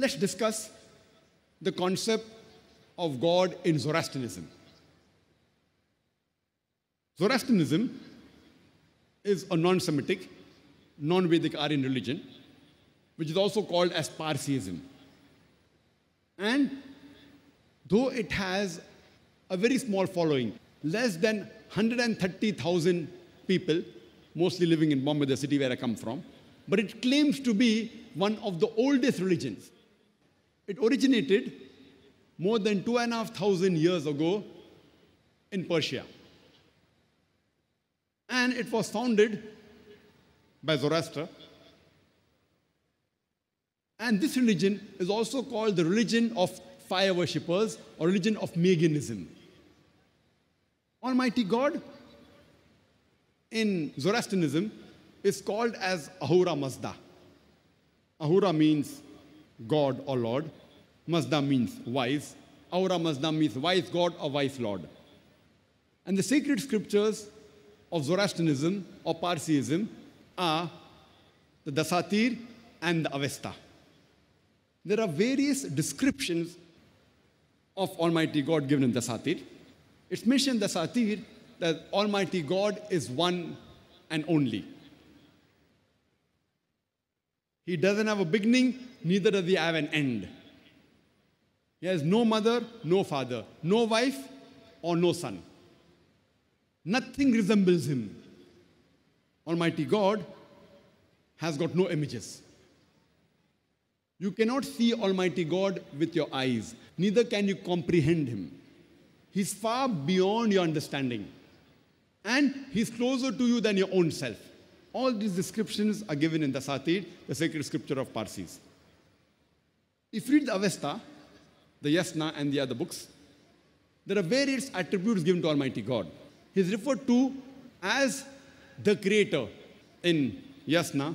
Let's discuss the concept of God in Zoroastrianism. Zoroastrianism is a non Semitic, non Vedic Aryan religion, which is also called as Parsiism. And though it has a very small following, less than 130,000 people, mostly living in Bombay, the city where I come from, but it claims to be one of the oldest religions. It originated more than two and a half thousand years ago in Persia. And it was founded by Zoroaster. And this religion is also called the religion of fire worshippers or religion of paganism. Almighty God in Zoroastrianism is called as Ahura Mazda. Ahura means God or Lord, Mazda means wise. Aura Mazda means wise God or wise Lord. And the sacred scriptures of Zoroastrianism or Parsiism are the Dasatir and the Avesta. There are various descriptions of Almighty God given in Dasatir. It's mentioned in Dasatir that Almighty God is one and only. He doesn't have a beginning, neither does he have an end. He has no mother, no father, no wife, or no son. Nothing resembles him. Almighty God has got no images. You cannot see Almighty God with your eyes, neither can you comprehend him. He's far beyond your understanding, and he's closer to you than your own self. All these descriptions are given in the Satir, the sacred scripture of Parsis. If you read the Avesta, the Yasna and the other books, there are various attributes given to Almighty God. He is referred to as the Creator in Yasna,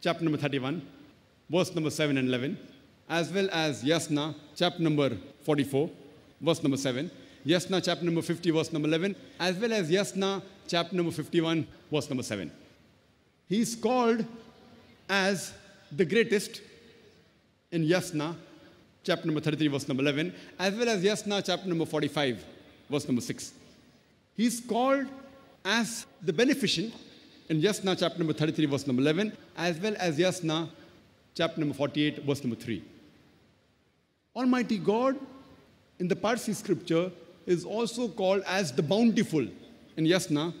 chapter number 31, verse number 7 and 11, as well as Yasna, chapter number 44, verse number 7, Yasna, chapter number 50, verse number 11, as well as Yasna, chapter number 51, verse number 7. He is called as the greatest in Yasna, chapter number 33, verse number 11, as well as Yasna, chapter number 45, verse number 6. He's called as the beneficent in Yasna, chapter number 33, verse number 11, as well as Yasna, chapter number 48, verse number 3. Almighty God in the Parsi scripture is also called as the bountiful in Yasna,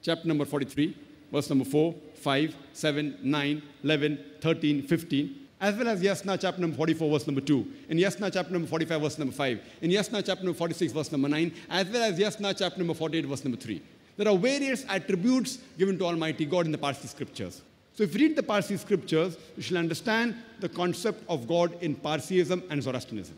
chapter number 43, verse number 4, 5, 7, 9, 11, 13, 15 as well as Yesna chapter number 44, verse number 2, in Yesna chapter number 45, verse number 5, in Yesna chapter number 46, verse number 9, as well as Yesna chapter number 48, verse number 3. There are various attributes given to Almighty God in the Parsi scriptures. So if you read the Parsi scriptures, you shall understand the concept of God in Parsiism and Zoroastrianism.